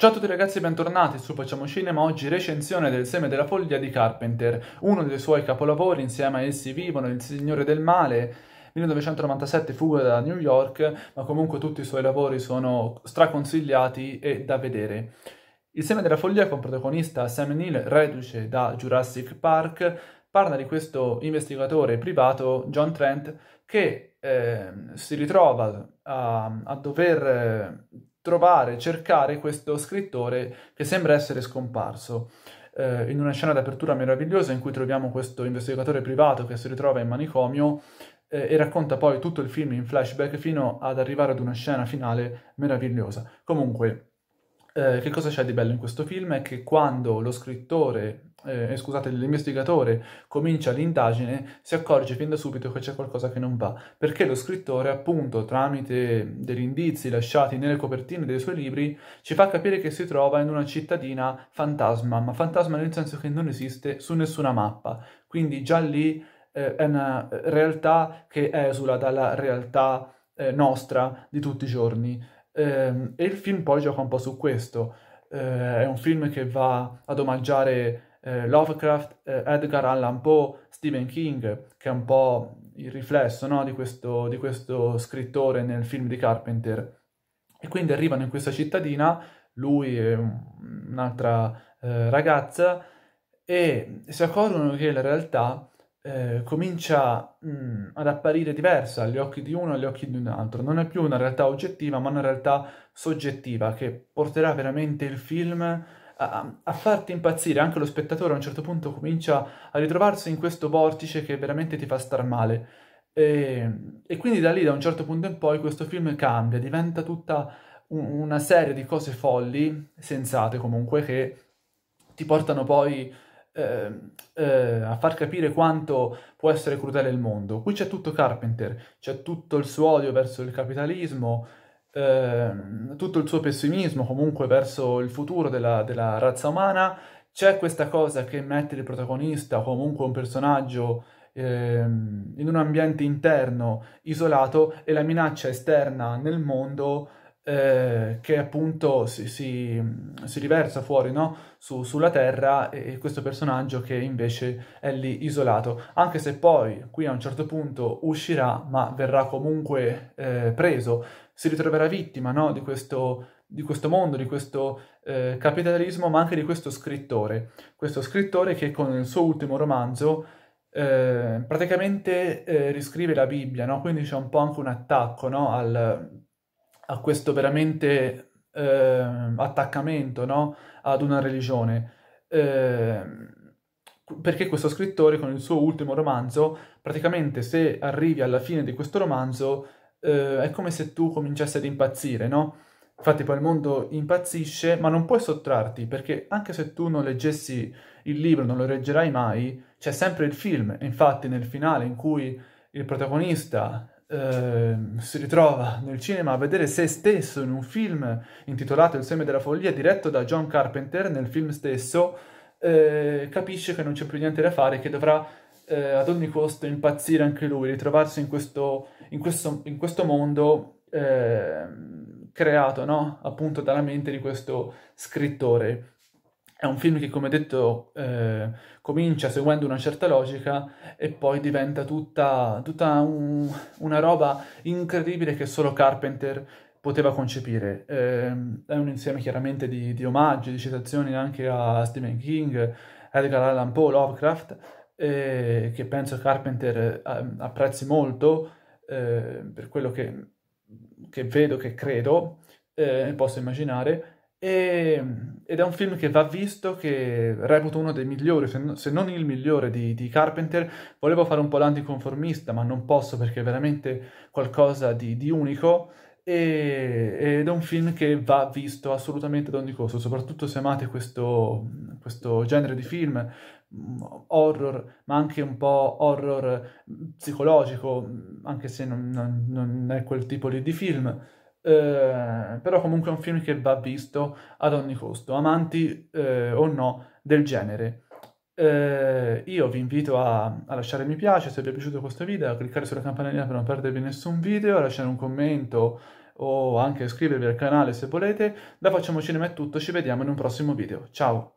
Ciao a tutti ragazzi e bentornati su Facciamo Cinema, oggi recensione del Seme della Foglia di Carpenter, uno dei suoi capolavori insieme a Essi Vivono, Il Signore del Male, 1997 Fuga da New York, ma comunque tutti i suoi lavori sono straconsigliati e da vedere. Il Seme della Foglia con protagonista Sam Neill, reduce da Jurassic Park, parla di questo investigatore privato, John Trent, che eh, si ritrova a, a dover trovare, cercare questo scrittore che sembra essere scomparso. Eh, in una scena d'apertura meravigliosa in cui troviamo questo investigatore privato che si ritrova in manicomio eh, e racconta poi tutto il film in flashback fino ad arrivare ad una scena finale meravigliosa. Comunque, eh, che cosa c'è di bello in questo film? È che quando lo scrittore, eh, eh, scusate, l'investigatore comincia l'indagine, si accorge fin da subito che c'è qualcosa che non va, perché lo scrittore, appunto, tramite degli indizi lasciati nelle copertine dei suoi libri, ci fa capire che si trova in una cittadina fantasma, ma fantasma nel senso che non esiste su nessuna mappa. Quindi già lì eh, è una realtà che esula dalla realtà eh, nostra di tutti i giorni. Ehm, e il film poi gioca un po' su questo. Ehm, è un film che va ad omaggiare eh, Lovecraft, eh, Edgar Allan Poe, Stephen King, che è un po' il riflesso no, di, questo, di questo scrittore nel film di Carpenter. E quindi arrivano in questa cittadina lui e un'altra eh, ragazza e si accorgono che la realtà eh, comincia mh, mm, ad apparire diversa agli occhi di uno e agli occhi di un altro. Non è più una realtà oggettiva, ma una realtà soggettiva che porterà veramente il film a, a farti impazzire. Anche lo spettatore a un certo punto comincia a ritrovarsi in questo vortice che veramente ti fa star male. E, e quindi da lì, da un certo punto in poi, questo film cambia, diventa tutta un, una serie di cose folli, sensate comunque, che ti portano poi eh, eh, a far capire quanto può essere crudele il mondo. Qui c'è tutto Carpenter, c'è tutto il suo odio verso il capitalismo, eh, tutto il suo pessimismo comunque verso il futuro della, della razza umana. C'è questa cosa che mette il protagonista o comunque un personaggio ehm, in un ambiente interno isolato e la minaccia esterna nel mondo eh, che appunto si, si, si riversa fuori no? Su, sulla Terra e, questo personaggio che invece è lì isolato, anche se poi qui a un certo punto uscirà ma verrà comunque eh, preso, si ritroverà vittima no? di, questo, di, questo, mondo, di questo eh, capitalismo, ma anche di questo scrittore, questo scrittore che con il suo ultimo romanzo eh, praticamente eh, riscrive la Bibbia, no? quindi c'è un po' anche un attacco al a questo veramente eh, attaccamento no? ad una religione. Eh, perché questo scrittore con il suo ultimo romanzo, praticamente se arrivi alla fine di questo romanzo, eh, è come se tu cominciassi ad impazzire, no? Infatti poi il mondo impazzisce, ma non puoi sottrarti, perché anche se tu non leggessi il libro, non lo leggerai mai, c'è sempre il film. infatti nel finale in cui il protagonista Ehm, si ritrova nel cinema a vedere se stesso in un film intitolato Il seme della follia, diretto da John Carpenter, nel film stesso, eh, capisce che non c'è più niente da fare, che dovrà eh, ad ogni costo impazzire anche lui, ritrovarsi in questo, in questo, in questo mondo ehm, creato no? appunto dalla mente di questo scrittore. È un film che, come detto, eh, comincia seguendo una certa logica e poi diventa tutta, tutta un, una roba incredibile che solo Carpenter poteva concepire. Eh, è un insieme chiaramente di, di, omaggi, di citazioni anche a Stephen King, Edgar Allan Poe, Lovecraft, eh, che penso Carpenter ehm, apprezzi molto eh, per quello che, che, vedo, che credo, eh, posso immaginare. E ehm, ed è un film che va visto, che reputo uno dei migliori, se non il migliore di, di Carpenter. Volevo fare un po' l'anticonformista, ma non posso perché è veramente qualcosa di, di unico. E, ed è un film che va visto assolutamente ad ogni costo, soprattutto se amate questo, questo genere di film, mm, horror, ma anche un po' horror mm, psicologico, mm, anche se non, non, non è quel tipo di film eh, però comunque è un film che va visto ad ogni costo, amanti eh, o no del genere. Eh, io vi invito a, a, lasciare mi piace se vi è piaciuto questo video, a cliccare sulla campanellina per non perdervi nessun video, a lasciare un commento o anche iscrivervi al canale se volete. Da Facciamo Cinema è tutto, ci vediamo in un prossimo video. Ciao!